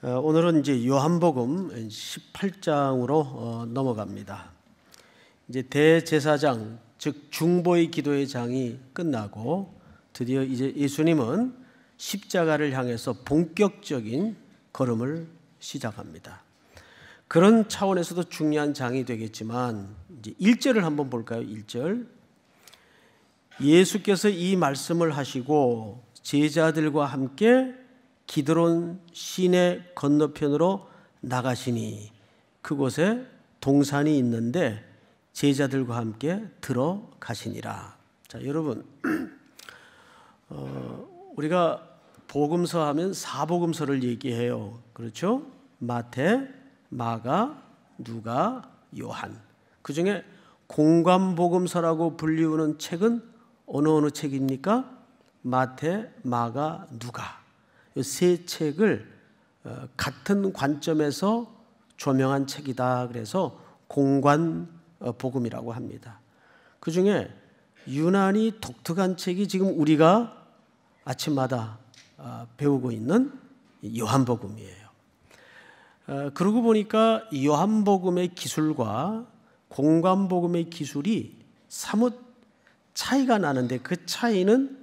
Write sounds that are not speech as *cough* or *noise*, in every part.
어, 오늘은 이제 요한복음 18장으로 어, 넘어갑니다. 이제 대제사장 즉 중보의 기도의 장이 끝나고 드디어 이제 예수님은 십자가를 향해서 본격적인 걸음을 시작합니다. 그런 차원에서도 중요한 장이 되겠지만 이제 1절을 한번 볼까요? 1절. 예수께서 이 말씀을 하시고 제자들과 함께 기드론 시내 건너편으로 나가시니 그곳에 동산이 있는데 제자들과 함께 들어가시니라. 자, 여러분, *clears throat* 어, 우리가 복음서 하면 사복음서를 얘기해요. 그렇죠? 마태, 마가, 누가, 요한. 그 중에 공간복음서라고 불리우는 책은 어느 어느 책입니까? 마태, 마가, 누가. 세 책을 어, 같은 관점에서 조명한 책이다. 그래서 공관 어, 복음이라고 합니다. 그 중에 유난히 독특한 책이 지금 우리가 아침마다 어, 배우고 있는 요한복음이에요. 그러고 보니까 요한복음의 기술과 공관복음의 기술이 사뭇 차이가 나는데 그 차이는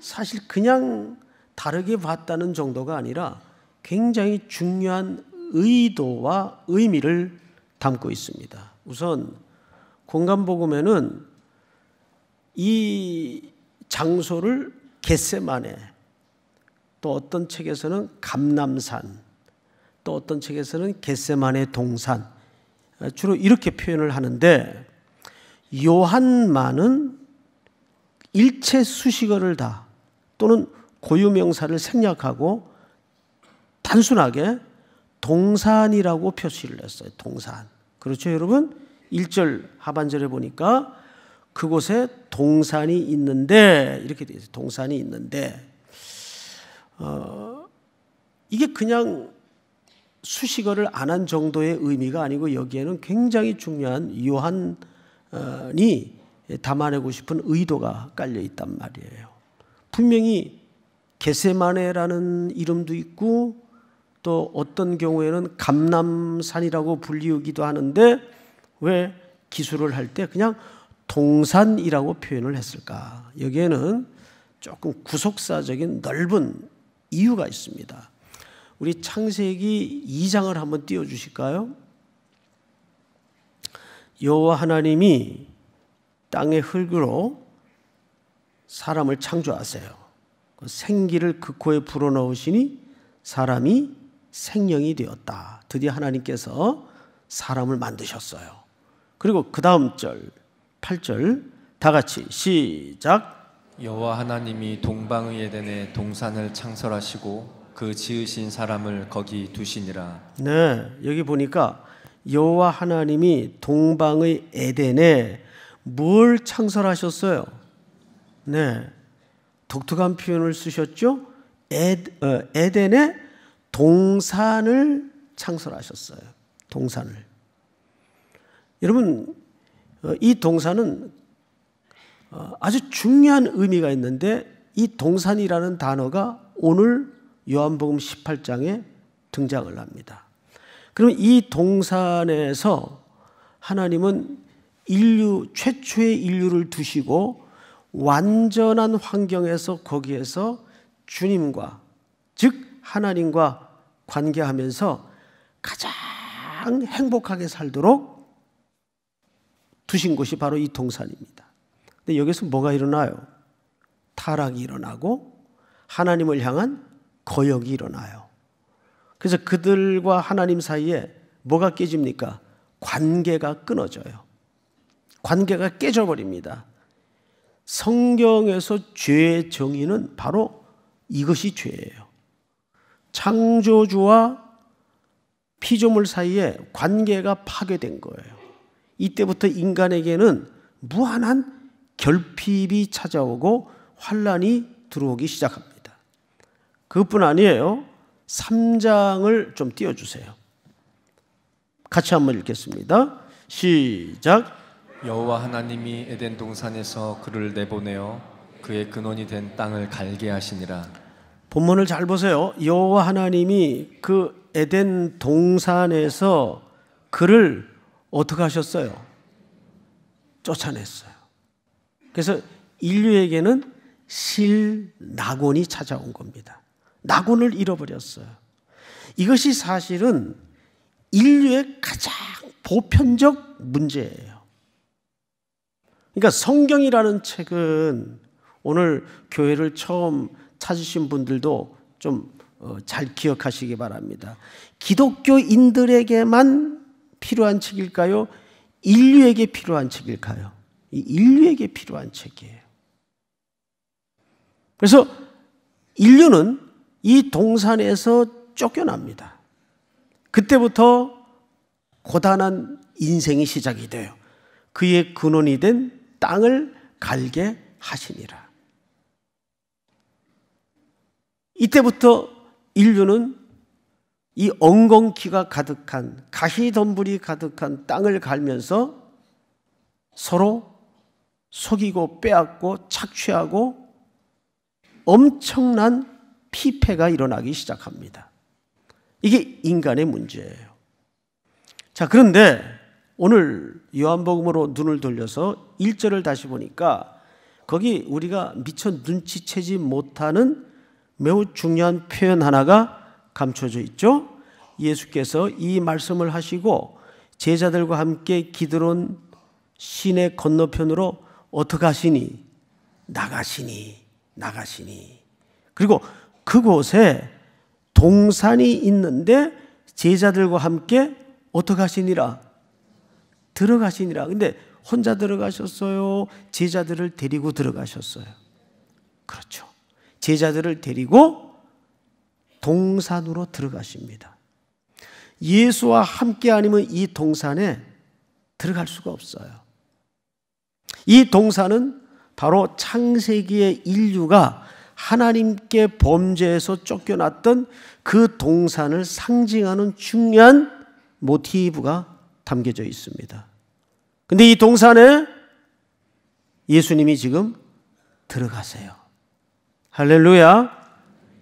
사실 그냥 다르게 봤다는 정도가 아니라 굉장히 중요한 의도와 의미를 담고 있습니다. 우선 공간복음에는 이 장소를 겟세만에 또 어떤 책에서는 감남산 또 어떤 책에서는 겟세만의 동산 주로 이렇게 표현을 하는데 요한만은 일체 수식어를 다 또는 고유명사를 생략하고 단순하게 동산이라고 표시를 했어요. 동산. 그렇죠, 여러분? 1절 하반절에 보니까 그곳에 동산이 있는데 이렇게 돼 있어요. 동산이 있는데 어, 이게 그냥 수식어를 안 한 정도의 의미가 아니고 여기에는 굉장히 중요한 요한이 담아내고 싶은 의도가 깔려 있단 말이에요. 분명히 게세마네라는 이름도 있고 또 어떤 경우에는 감남산이라고 불리우기도 하는데 왜 기술을 할 때 그냥 동산이라고 표현을 했을까? 여기에는 조금 구속사적인 넓은 이유가 있습니다. 우리 창세기 2장을 한번 띄워 주실까요? 여호와 하나님이 땅의 흙으로 사람을 창조하세요. 그 생기를 그 코에 불어넣으시니 사람이 생명이 되었다. 드디어 하나님께서 사람을 만드셨어요. 그리고 그 다음 절 8절 다 같이 시작 여호와 하나님이 동방의 에덴에 동산을 창설하시고 그 지으신 사람을 거기 두시니라. 네, 여기 보니까 여호와 하나님이 동방의 에덴에 뭘 창설하셨어요? 네. 독특한 표현을 쓰셨죠? 어, 에덴에 동산을 창설하셨어요. 동산을. 여러분, 어, 이 동산은 어, 아주 중요한 의미가 있는데 이 동산이라는 단어가 오늘 요한복음 18장에 등장을 합니다. 그럼 이 동산에서 하나님은 인류, 최초의 인류를 두시고 완전한 환경에서 거기에서 주님과 즉 하나님과 관계하면서 가장 행복하게 살도록 두신 곳이 바로 이 동산입니다. 근데 여기서 뭐가 일어나요? 타락이 일어나고 하나님을 향한 거역이 일어나요. 그래서 그들과 하나님 사이에 뭐가 깨집니까? 관계가 끊어져요. 관계가 깨져버립니다. 성경에서 죄의 정의는 바로 이것이 죄예요. 창조주와 피조물 사이에 관계가 파괴된 거예요. 이때부터 인간에게는 무한한 결핍이 찾아오고 환란이 들어오기 시작합니다. 그뿐 아니에요. 3장을 좀 띄워주세요. 같이 한번 읽겠습니다. 시작. 여호와 하나님이 에덴 동산에서 그를 내보내어 그의 근원이 된 땅을 갈게 하시니라. 본문을 잘 보세요. 여호와 하나님이 그 에덴 동산에서 그를 어떻게 하셨어요? 쫓아냈어요. 그래서 인류에게는 실낙원이 찾아온 겁니다. 낙원을 잃어버렸어요. 이것이 사실은 인류의 가장 보편적 문제예요. 그러니까 성경이라는 책은 오늘 교회를 처음 찾으신 분들도 좀잘 어, 기억하시기 바랍니다. 기독교인들에게만 필요한 책일까요? 인류에게 필요한 책일까요? 인류에게 필요한 책이에요. 그래서 인류는 이 동산에서 쫓겨납니다. 그때부터 고단한 인생이 시작이 돼요. 그의 근원이 된 땅을 갈게 하시니라. 이때부터 인류는 이 엉겅퀴가 가득한 가시덤불이 가득한 땅을 갈면서 서로 속이고 빼앗고 착취하고 엄청난 피폐가 일어나기 시작합니다. 이게 인간의 문제예요. 자, 그런데 오늘 요한복음으로 눈을 돌려서 1절을 다시 보니까 거기 우리가 미처 눈치채지 못하는 매우 중요한 표현 하나가 감춰져 있죠. 예수께서 이 말씀을 하시고 제자들과 함께 기드론 시내 건너편으로 어떻게 하시니 나가시니 나가시니 그리고 그곳에 동산이 있는데 제자들과 함께 어떻게 하시니라 들어가시니라. 근데 혼자 들어가셨어요? 제자들을 데리고 들어가셨어요. 그렇죠. 제자들을 데리고 동산으로 들어가십니다. 예수와 함께 아니면 이 동산에 들어갈 수가 없어요. 이 동산은 바로 창세기의 인류가 하나님께 범죄에서 쫓겨났던 그 동산을 상징하는 중요한 모티브가 담겨져 있습니다. 근데 이 동산에 예수님이 지금 들어가세요. 할렐루야.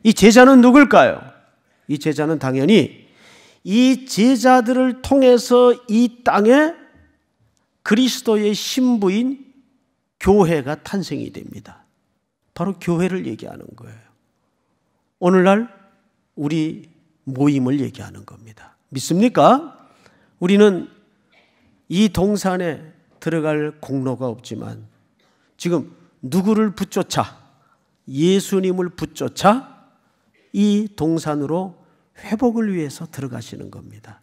이 제자는 누굴까요? 이 제자는 당연히 이 제자들을 통해서 이 땅에 그리스도의 신부인 교회가 탄생이 됩니다. 바로 교회를 얘기하는 거예요. 오늘날 우리 모임을 얘기하는 겁니다. 믿습니까? 우리는 이 동산에 들어갈 공로가 없지만 지금 누구를 붙쫓아 예수님을 붙쫓아 이 동산으로 회복을 위해서 들어가시는 겁니다.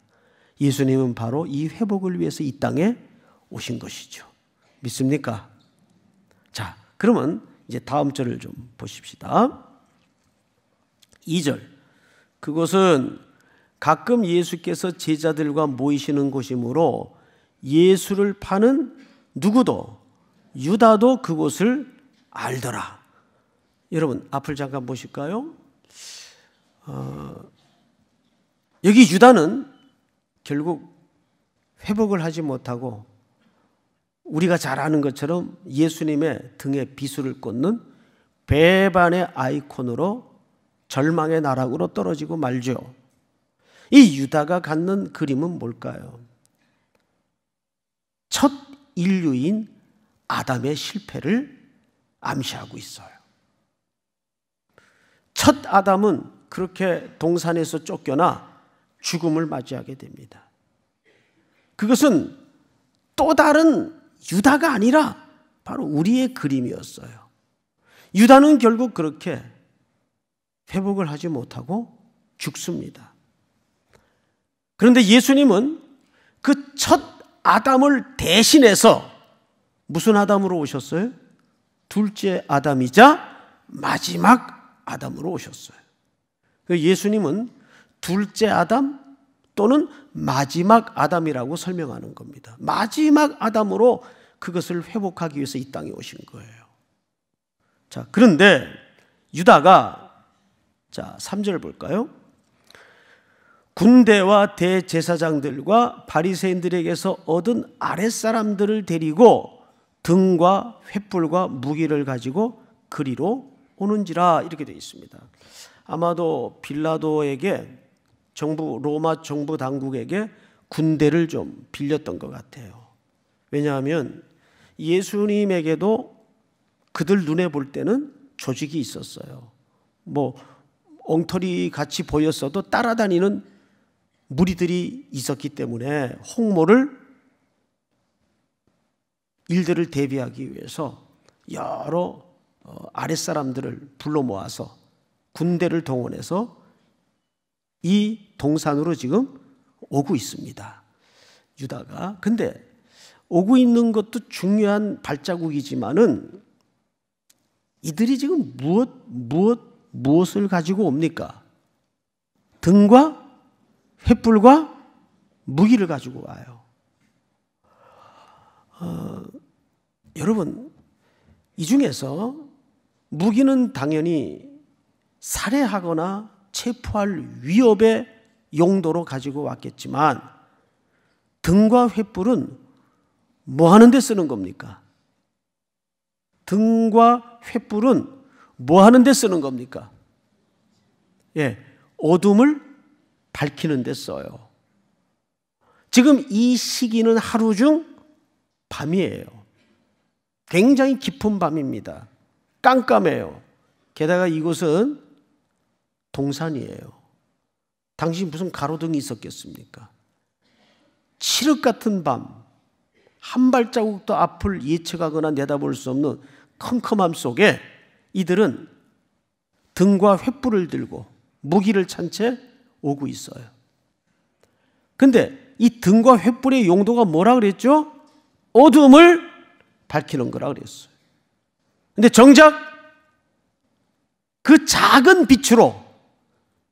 예수님은 바로 이 회복을 위해서 이 땅에 오신 것이죠. 믿습니까? 자, 그러면 이제 다음 절을 좀 보십시다. 2절. 그곳은 가끔 예수께서 제자들과 모이시는 곳이므로 예수를 파는 누구도 유다도 그곳을 알더라. 여러분 앞을 잠깐 보실까요? 어, 여기 유다는 결국 회복을 하지 못하고 우리가 잘 아는 것처럼 예수님의 등에 비수를 꽂는 배반의 아이콘으로 절망의 나락으로 떨어지고 말죠. 이 유다가 갖는 그림은 뭘까요? 첫 인류인 아담의 실패를 암시하고 있어요. 첫 아담은 그렇게 동산에서 쫓겨나 죽음을 맞이하게 됩니다. 그것은 또 다른 유다가 아니라 바로 우리의 그림이었어요. 유다는 결국 그렇게 회복을 하지 못하고 죽습니다. 그런데 예수님은 그첫 아담을 대신해서 무슨 아담으로 오셨어요? 둘째 아담이자 마지막 아담으로 오셨어요. 그 예수님은 둘째 아담 또는 마지막 아담이라고 설명하는 겁니다. 마지막 아담으로 그것을 회복하기 위해서 이 땅에 오신 거예요. 자, 그런데 유다가 자, 3절 볼까요? 군대와 대제사장들과 바리새인들에게서 얻은 아랫사람들을 데리고 등과 횃불과 무기를 가지고 그리로 오는지라 이렇게 되어 있습니다. 아마도 빌라도에게 정부 로마 정부 당국에게 군대를 좀 빌렸던 것 같아요. 왜냐하면 예수님에게도 그들 눈에 볼 때는 조직이 있었어요. 뭐 엉터리 같이 보였어도 따라다니는 무리들이 있었기 때문에 홍모를 일들을 대비하기 위해서 여러 어, 아랫사람들을 불러 모아서 군대를 동원해서 이 동산으로 지금 오고 있습니다. 유다가. 근데 오고 있는 것도 중요한 발자국이지만은 이들이 지금 무엇, 무엇, 무엇을 가지고 옵니까? 등과 횃불과 무기를 가지고 와요. 어, 여러분, 이 중에서 무기는 당연히 살해하거나 체포할 위협의 용도로 가지고 왔겠지만 등과 횃불은 뭐 하는 데 쓰는 겁니까? 등과 횃불은 뭐 하는 데 쓰는 겁니까? 예, 어둠을 밝히는 데 써요. 지금 이 시기는 하루 중 밤이에요. 굉장히 깊은 밤입니다. 깜깜해요. 게다가 이곳은 동산이에요. 당신 무슨 가로등이 있었겠습니까? 칠흑 같은 밤, 한 발자국도 앞을 예측하거나 내다볼 수 없는 컴컴함 속에 이들은 등과 횃불을 들고 무기를 찬채 오고 있어요. 근데 이 등과 횃불의 용도가 뭐라 그랬죠? 어둠을 밝히는 거라 그랬어요. 근데 정작 그 작은 빛으로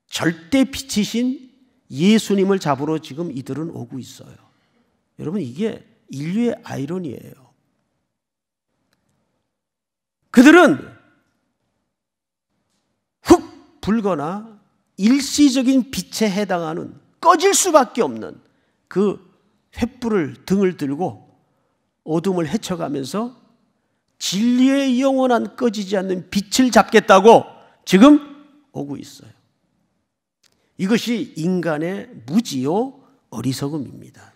절대 빛이신 예수님을 잡으러 지금 이들은 오고 있어요. 여러분 이게 인류의 아이러니예요. 그들은 훅 불거나 일시적인 빛에 해당하는 꺼질 수밖에 없는 그 횃불을 등을 들고 어둠을 헤쳐가면서 진리의 영원한 꺼지지 않는 빛을 잡겠다고 지금 오고 있어요. 이것이 인간의 무지요 어리석음입니다.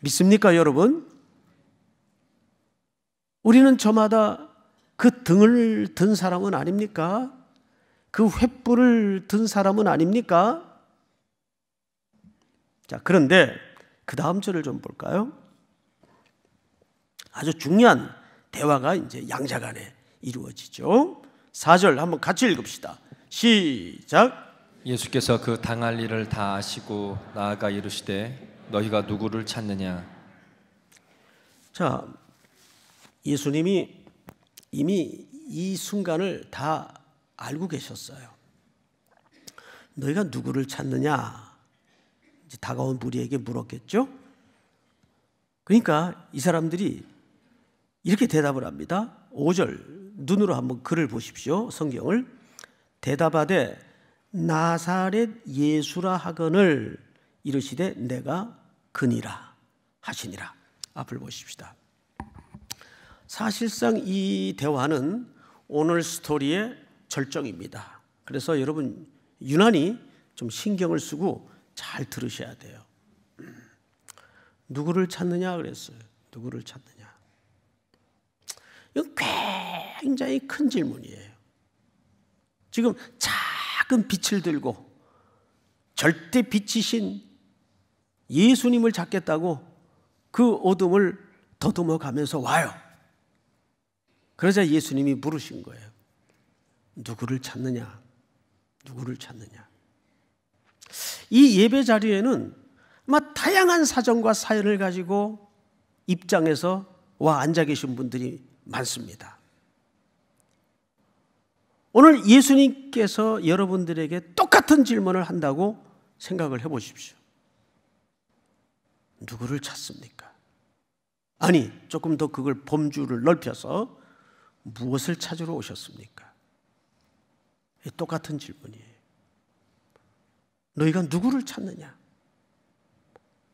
믿습니까, 여러분? 우리는 저마다 그 등을 든 사람은 아닙니까? 그 횃불을 든 사람은 아닙니까? 자, 그런데 그 다음 절을 좀 볼까요? 아주 중요한 대화가 이제 양자 간에 이루어지죠. 4절 한번 같이 읽읍시다. 시작. 예수께서 그 당할 일을 다 아시고 나아가 이르시되 너희가 누구를 찾느냐? 자, 예수님이 이미 이 순간을 다 알고 계셨어요. 너희가 누구를 찾느냐? 이제 다가온 무리에게 물었겠죠? 그러니까 이 사람들이 이렇게 대답을 합니다. 5절 눈으로 한번 글을 보십시오. 성경을 대답하되 나사렛 예수라 하거늘 이르시되 내가 그니라 하시니라. 앞을 보십시다. 사실상 이 대화는 오늘 스토리의 절정입니다. 그래서 여러분 유난히 좀 신경을 쓰고 잘 들으셔야 돼요. 누구를 찾느냐 그랬어요. 누구를 찾느냐. 이건 굉장히 큰 질문이에요. 지금 작은 빛을 들고 절대 빛이신 예수님을 찾겠다고 그 어둠을 더듬어 가면서 와요. 그러자 예수님이 물으신 거예요. 누구를 찾느냐? 누구를 찾느냐? 이 예배 자리에는 아마 다양한 사정과 사연을 가지고 입장에서 와 앉아 계신 분들이 많습니다. 오늘 예수님께서 여러분들에게 똑같은 질문을 한다고 생각을 해 보십시오. 누구를 찾습니까? 아니, 조금 더 그걸 범주를 넓혀서 무엇을 찾으러 오셨습니까? 똑같은 질문이에요. 너희가 누구를 찾느냐?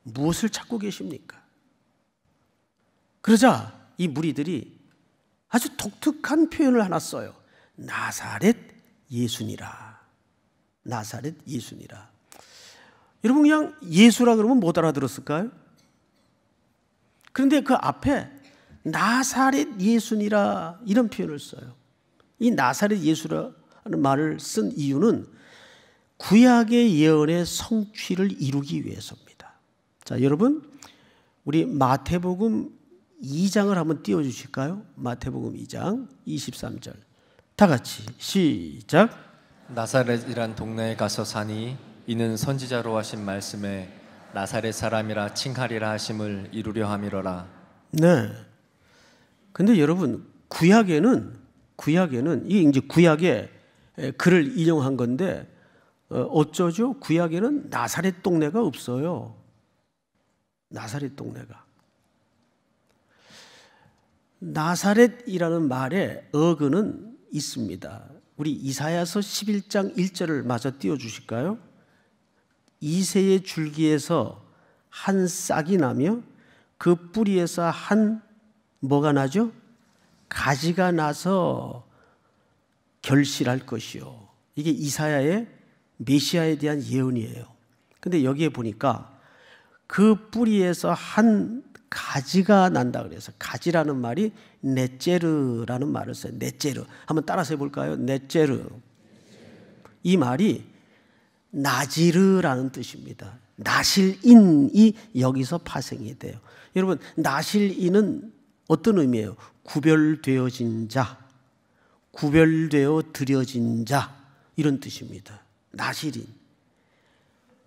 무엇을 찾고 계십니까? 그러자 이 무리들이 아주 독특한 표현을 하나 써요. 나사렛 예수니라. 나사렛 예수니라. 여러분 그냥 예수라 그러면 못 알아들었을까요? 그런데 그 앞에 나사렛 예수니라 이런 표현을 써요. 이 나사렛 예수라 하는 말을 쓴 이유는 구약의 예언의 성취를 이루기 위해서입니다. 자, 여러분, 우리 마태복음 2장을 한번 띄워 주실까요? 마태복음 2장 23절. 다 같이 시작. 나사렛이란 동네에 가서 사니 이는 선지자로 하신 말씀에 나사렛 사람이라 칭하리라 하심을 이루려 함이로라. 네. 근데 여러분 구약에는 구약에는 이게 이제 구약의 글을 예, 인용한 건데 어, 어쩌죠? 구약에는 나사렛 동네가 없어요. 나사렛 동네가. 나사렛이라는 말에 어근은 있습니다. 우리 이사야서 11장 1절을 마저 띄워 주실까요? 이새의 줄기에서 한 싹이 나며 그 뿌리에서 한 뭐가 나죠? 가지가 나서 결실할 것이요. 이게 이사야의 메시아에 대한 예언이에요. 근데 여기에 보니까 그 뿌리에서 한 가지가 난다 그래서 가지라는 말이 넷제르라는 말을 써요. 넷제르. 한번 따라서 해볼까요? 넷제르. 이 말이 나지르라는 뜻입니다. 나실인이 여기서 파생이 돼요. 여러분, 나실인은 어떤 의미예요? 구별되어진 자, 구별되어 드려진 자 이런 뜻입니다. 나시린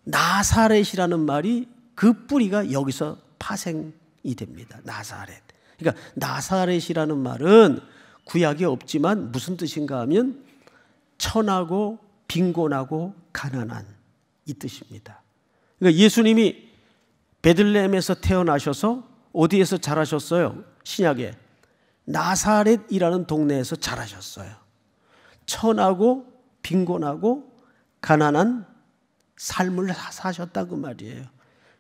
나사렛이라는 말이 그 뿌리가 여기서 파생이 됩니다. 나사렛. 그러니까 나사렛이라는 말은 구약에 없지만 무슨 뜻인가 하면 천하고 빈곤하고 가난한 이 뜻입니다. 그러니까 예수님이 베들레헴에서 태어나셔서 어디에서 자라셨어요? 신약에 나사렛이라는 동네에서 자라셨어요. 천하고 빈곤하고 가난한 삶을 사셨다고 그 말이에요.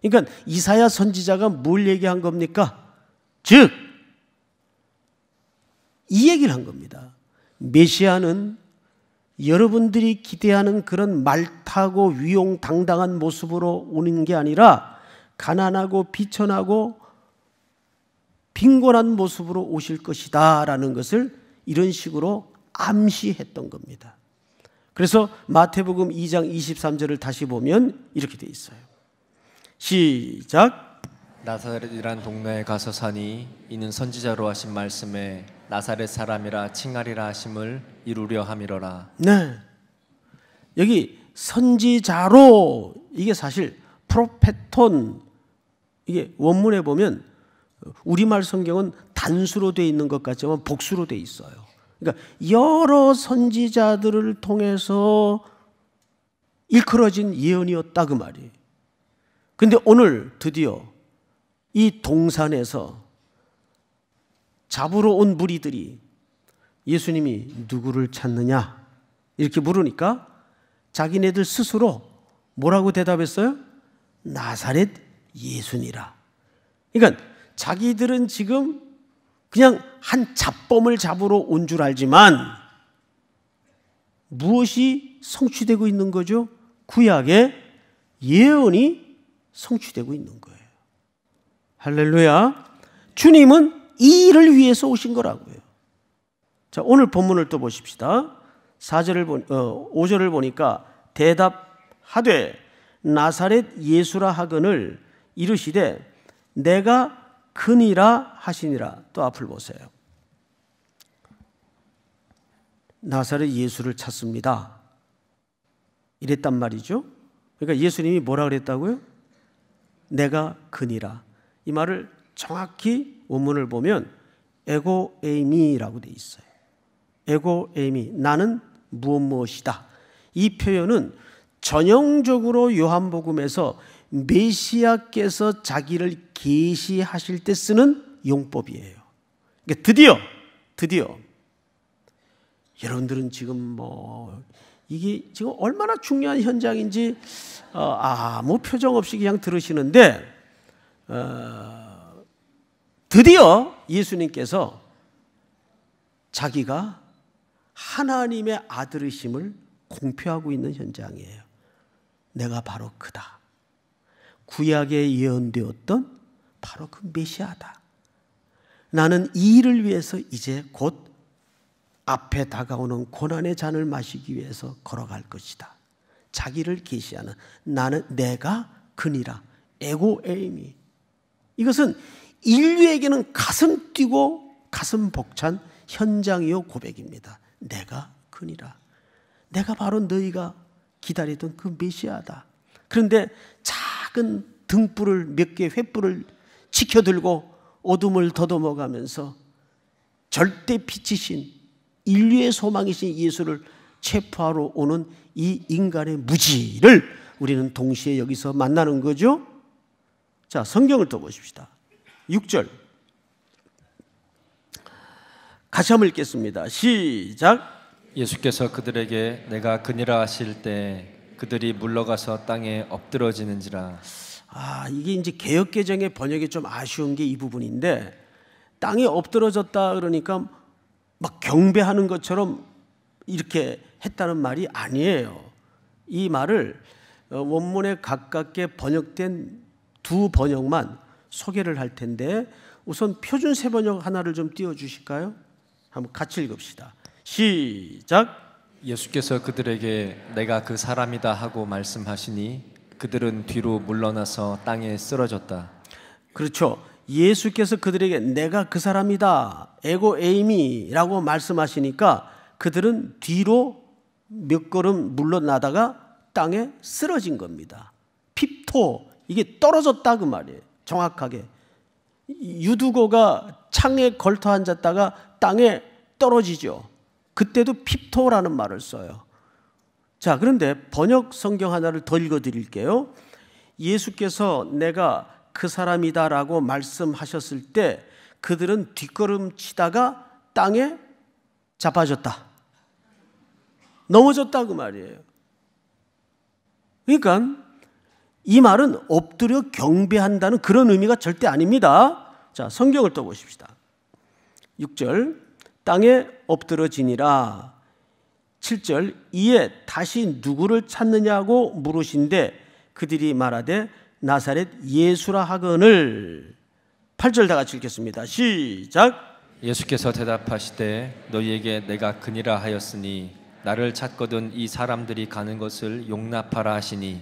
그러니까 이사야 선지자가 뭘 얘기한 겁니까? 즉, 이 얘기를 한 겁니다. 메시아는 여러분들이 기대하는 그런 말타고 위용 당당한 모습으로 오는 게 아니라 가난하고 비천하고 빈곤한 모습으로 오실 것이다 라는 것을 이런 식으로 암시했던 겁니다. 그래서 마태복음 2장 23절을 다시 보면 이렇게 돼 있어요. 시작. 나사렛이란 동네에 가서 사니 이는 선지자로 하신 말씀에 나사렛 사람이라 칭하리라 하심을 이루려 함이로라. 네. 여기 선지자로 이게 사실 프로페톤 이게 원문에 보면 우리말 성경은 단수로 돼 있는 것 같지만 복수로 돼 있어요. 그러니까 여러 선지자들을 통해서 일컬어진 예언이었다 그 말이. 근데 오늘 드디어 이 동산에서 잡으러 온 무리들이 예수님이 누구를 찾느냐 이렇게 물으니까 자기네들 스스로 뭐라고 대답했어요? 나사렛 예수니라. 그러니까 자기들은 지금 그냥 한 잡범을 잡으러 온 줄 알지만 무엇이 성취되고 있는 거죠? 구약의 예언이 성취되고 있는 거예요. 할렐루야. 주님은 이 일을 위해서 오신 거라고요. 자, 오늘 본문을 또 보십시다. 4절을 보, 어, 5절을 보니까 대답하되 나사렛 예수라 하거늘 이르시되 내가 크니라 하시니라. 또 앞을 보세요. 나사렛 예수를 찾습니다. 이랬단 말이죠. 그러니까 예수님이 뭐라 그랬다고요? 내가 그니라. 이 말을 정확히 원문을 보면 에고 에미라고돼 있어요. 에고 에미 나는 무엇 무엇이다. 이 표현은 전형적으로 요한복음에서 메시아께서 자기를 계시하실 때 쓰는 용법이에요. 그러니까 드디어 드디어 여러분들은 지금 뭐 이게 지금 얼마나 중요한 현장인지 어, 아무 뭐 표정 없이 그냥 들으시는데 어, 드디어 예수님께서 자기가 하나님의 아들이심을 공표하고 있는 현장이에요. 내가 바로 그다. 구약에 예언되었던 바로 그 메시아다. 나는 이 일을 위해서 이제 곧 앞에 다가오는 고난의 잔을 마시기 위해서 걸어갈 것이다. 자기를 계시하는 나는 내가 그니라 에고 에이미. 이것은 인류에게는 가슴 뛰고 가슴 벅찬 현장이요 고백입니다. 내가 그니라. 내가 바로 너희가 기다리던 그 메시아다. 그런데 자 작은 등불을 몇 개 횃불을 지켜들고 어둠을 더듬어 가면서 절대 빛이신 인류의 소망이신 예수를 체포하러 오는 이 인간의 무지를 우리는 동시에 여기서 만나는 거죠. 자, 성경을 또 보십시다. 6절. 같이 한번 읽겠습니다. 시작. 예수께서 그들에게 내가 그니라 하실 때 그들이 물러가서 땅에 엎드러지는지라. 아 이게 이제 개혁 개정의 번역이 좀 아쉬운 게 이 부분인데 땅에 엎드러졌다 그러니까 막 경배하는 것처럼 이렇게 했다는 말이 아니에요. 이 말을 어, 원문에 가깝게 번역된 두 번역만 소개를 할 텐데 우선 표준 세 번역 하나를 좀 띄워 주실까요? 한번 같이 읽읍시다. 시작. 예수께서 그들에게 내가 그 사람이다 하고 말씀하시니 그들은 뒤로 물러나서 땅에 쓰러졌다. 그렇죠. 예수께서 그들에게 내가 그 사람이다. 에고 에이미라고 말씀하시니까 그들은 뒤로 몇 걸음 물러나다가 땅에 쓰러진 겁니다. 핍토 이게 떨어졌다 그 말이에요. 정확하게 유두고가 창에 걸터 앉았다가 땅에 떨어지죠. 그때도 핍토라는 말을 써요. 자, 그런데 번역 성경 하나를 더 읽어 드릴게요. 예수께서 내가 그 사람이다라고 말씀하셨을 때 그들은 뒷걸음 치다가 땅에 자빠졌다. 넘어졌다고 그 말이에요. 그러니까 이 말은 엎드려 경배한다는 그런 의미가 절대 아닙니다. 자, 성경을 또 보십시다. 6절. 땅에 엎드러지니라. 7절 이에 다시 누구를 찾느냐고 물으신데 그들이 말하되 나사렛 예수라 하거늘 8절 다 같이 읽겠습니다. 시작 예수께서 대답하시되 너희에게 내가 그니라 하였으니 나를 찾거든 이 사람들이 가는 것을 용납하라 하시니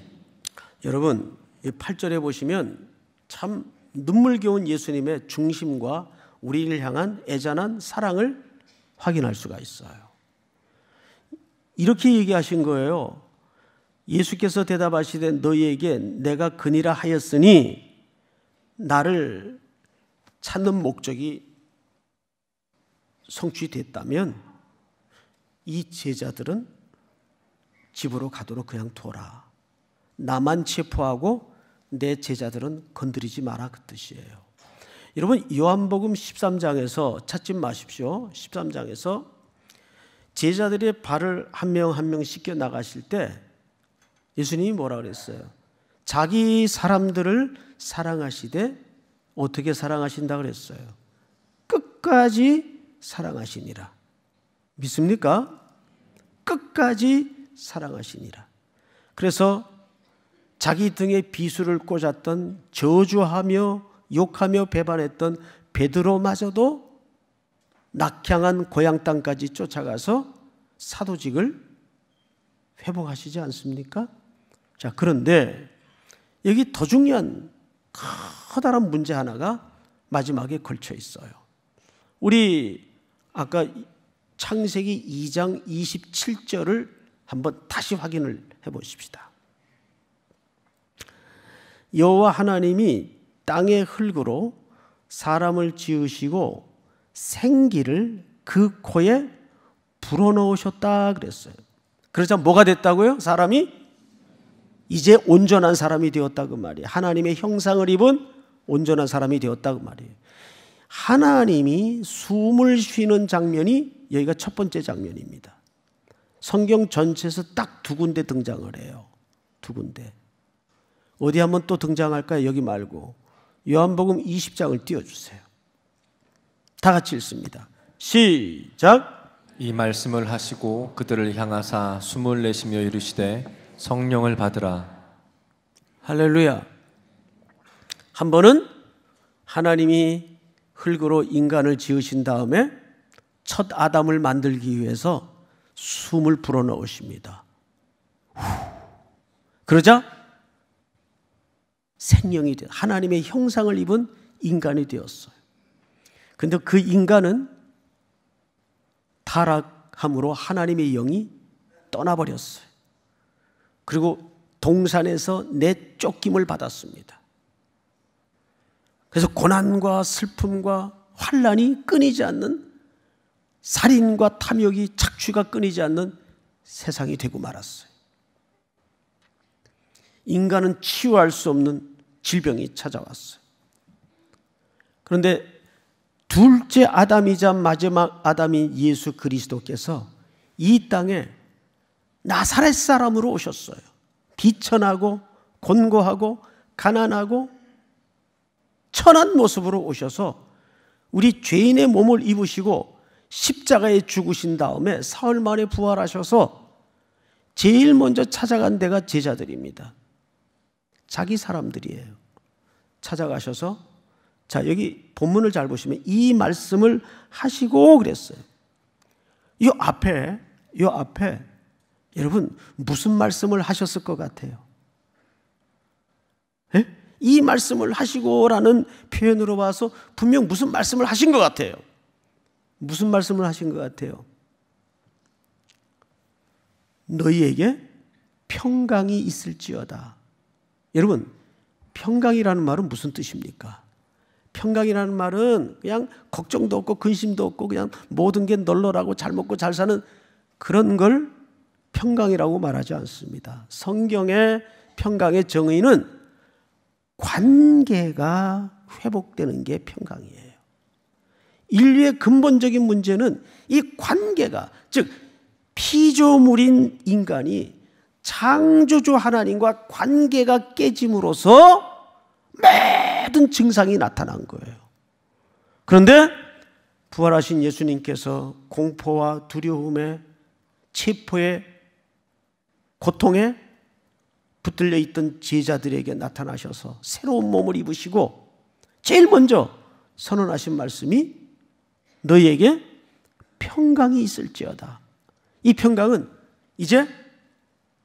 여러분 이 8절에 보시면 참 눈물겨운 예수님의 중심과 우리를 향한 애잔한 사랑을 확인할 수가 있어요. 이렇게 얘기하신 거예요. 예수께서 대답하시되 너희에게 내가 그니라 하였으니 나를 찾는 목적이 성취됐다면 이 제자들은 집으로 가도록 그냥 둬라. 나만 체포하고 내 제자들은 건드리지 마라 그 뜻이에요. 여러분 요한복음 13장에서 찾지 마십시오. 13장에서 제자들의 발을 한명 한명 한 명 씻겨 나가실 때 예수님이 뭐라 그랬어요? 자기 사람들을 사랑하시되 어떻게 사랑하신다 그랬어요? 끝까지 사랑하시니라. 믿습니까? 끝까지 사랑하시니라. 그래서 자기 등에 비수를 꽂았던 저주하며 욕하며 배반했던 베드로마저도 낙향한 고향 땅까지 쫓아가서 사도직을 회복하시지 않습니까? 자, 그런데 여기 더 중요한 커다란 문제 하나가 마지막에 걸쳐 있어요. 우리 아까 창세기 2장 27절을 한번 다시 확인을 해 보십시다. 여호와 하나님이 땅의 흙으로 사람을 지으시고 생기를 그 코에 불어넣으셨다 그랬어요. 그러자 뭐가 됐다고요? 사람이 이제 온전한 사람이 되었다 그 말이에요. 하나님의 형상을 입은 온전한 사람이 되었다 그 말이에요. 하나님이 숨을 쉬는 장면이 여기가 첫 번째 장면입니다. 성경 전체에서 딱 두 군데 등장을 해요. 두 군데. 어디 한번 또 등장할까요? 여기 말고. 요한복음 20장을 띄워주세요. 다 같이 읽습니다. 시작. 이 말씀을 하시고 그들을 향하사 숨을 내쉬며 이르시되 성령을 받으라. 할렐루야. 한 번은 하나님이 흙으로 인간을 지으신 다음에 첫 아담을 만들기 위해서 숨을 불어넣으십니다. 후. 그러자 생명이 되 하나님의 형상을 입은 인간이 되었어요. 근데 그 인간은 타락함으로 하나님의 영이 떠나버렸어요. 그리고 동산에서 내쫓김을 받았습니다. 그래서 고난과 슬픔과 환란이 끊이지 않는 살인과 탐욕이 착취가 끊이지 않는 세상이 되고 말았어요. 인간은 치유할 수 없는 질병이 찾아왔어요. 그런데 둘째 아담이자 마지막 아담인 예수 그리스도께서 이 땅에 나사렛 사람으로 오셨어요. 비천하고 곤고하고 가난하고 천한 모습으로 오셔서 우리 죄인의 몸을 입으시고 십자가에 죽으신 다음에 사흘 만에 부활하셔서 제일 먼저 찾아간 데가 제자들입니다. 자기 사람들이에요. 찾아가셔서 자 여기 본문을 잘 보시면 이 말씀을 하시고 그랬어요. 이 앞에 이 앞에 여러분 무슨 말씀을 하셨을 것 같아요? 에? 예? 이 말씀을 하시고라는 표현으로 봐서 분명 무슨 말씀을 하신 것 같아요. 무슨 말씀을 하신 것 같아요? 너희에게 평강이 있을지어다. 여러분, 평강이라는 말은 무슨 뜻입니까? 평강이라는 말은 그냥 걱정도 없고 근심도 없고 그냥 모든 게 널널하고 잘 먹고 잘 사는 그런 걸 평강이라고 말하지 않습니다. 성경의 평강의 정의는 관계가 회복되는 게 평강이에요. 인류의 근본적인 문제는 이 관계가, 즉, 피조물인 인간이 창조주 하나님과 관계가 깨짐으로써 모든 증상이 나타난 거예요. 그런데 부활하신 예수님께서 공포와 두려움에 체포에 고통에 붙들려 있던 제자들에게 나타나셔서 새로운 몸을 입으시고 제일 먼저 선언하신 말씀이 너희에게 평강이 있을지어다. 이 평강은 이제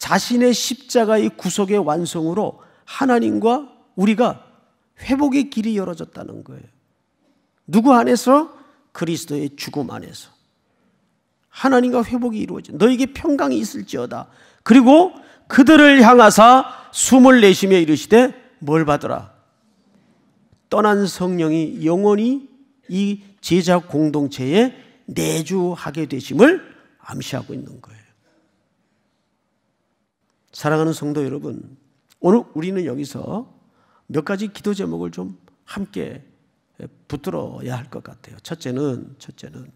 자신의 십자가의 구속의 완성으로 하나님과 우리가 회복의 길이 열어졌다는 거예요. 누구 안에서? 그리스도의 죽음 안에서. 하나님과 회복이 이루어진 너에게 평강이 있을지어다. 그리고 그들을 향하사 숨을 내쉬며 이르시되 뭘 받으라. 떠난 성령이 영원히 이 제자 공동체에 내주하게 되심을 암시하고 있는 거예요. 사랑하는 성도 여러분, 오늘 우리는 여기서 몇 가지 기도 제목을 좀 함께 붙들어야 할 것 같아요. 첫째는, 첫째는,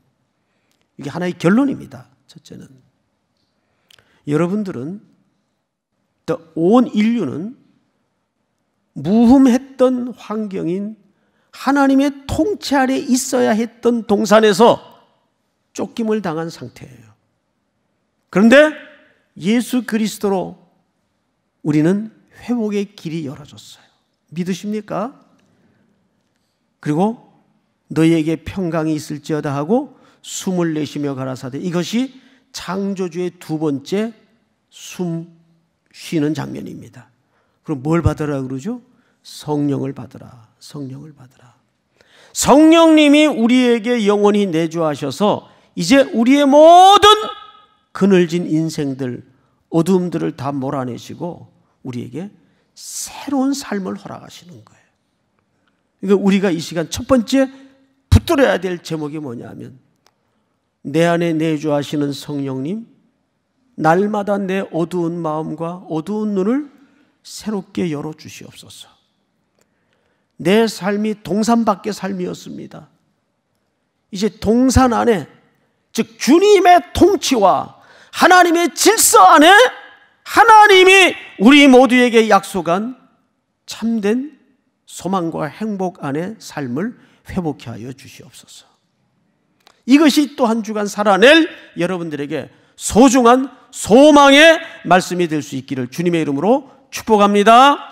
이게 하나의 결론입니다. 첫째는. 여러분들은, 온 인류는 무 h 했던 환경인 하나님의 통치 아래 있어야 했던 동산에서 쫓김을 당한 상태예요. 그런데 예수 그리스도로 우리는 회복의 길이 열어줬어요. 믿으십니까? 그리고 너희에게 평강이 있을지어다 하고 숨을 내쉬며 가라사대 이것이 창조주의 두 번째 숨 쉬는 장면입니다. 그럼 뭘 받으라 그러죠? 성령을 받으라. 성령을 받으라. 성령님이 우리에게 영원히 내주하셔서 이제 우리의 모든 그늘진 인생들 어두움들을 다 몰아내시고 우리에게 새로운 삶을 허락하시는 거예요. 그러니까 우리가 이 시간 첫 번째 붙들어야 될 제목이 뭐냐면 내 안에 내주하시는 성령님 날마다 내 어두운 마음과 어두운 눈을 새롭게 열어 주시옵소서. 내 삶이 동산 밖의 삶이었습니다. 이제 동산 안에 즉 주님의 통치와 하나님의 질서 안에 하나님이 우리 모두에게 약속한 참된 소망과 행복 안에 삶을 회복케 하여 주시옵소서. 이것이 또 한 주간 살아낼 여러분들에게 소중한 소망의 말씀이 될 수 있기를 주님의 이름으로 축복합니다.